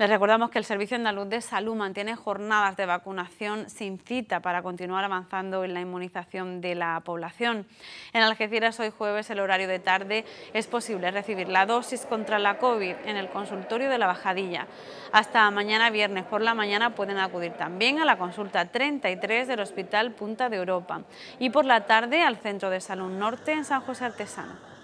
Les recordamos que el Servicio Andaluz de Salud mantiene jornadas de vacunación sin cita para continuar avanzando en la inmunización de la población. En Algeciras hoy jueves el horario de tarde es posible recibir la dosis contra la COVID en el consultorio de la Bajadilla. Hasta mañana viernes por la mañana pueden acudir también a la consulta 33 del Hospital Punta de Europa y por la tarde al Centro de Salud Norte en San José Artesano.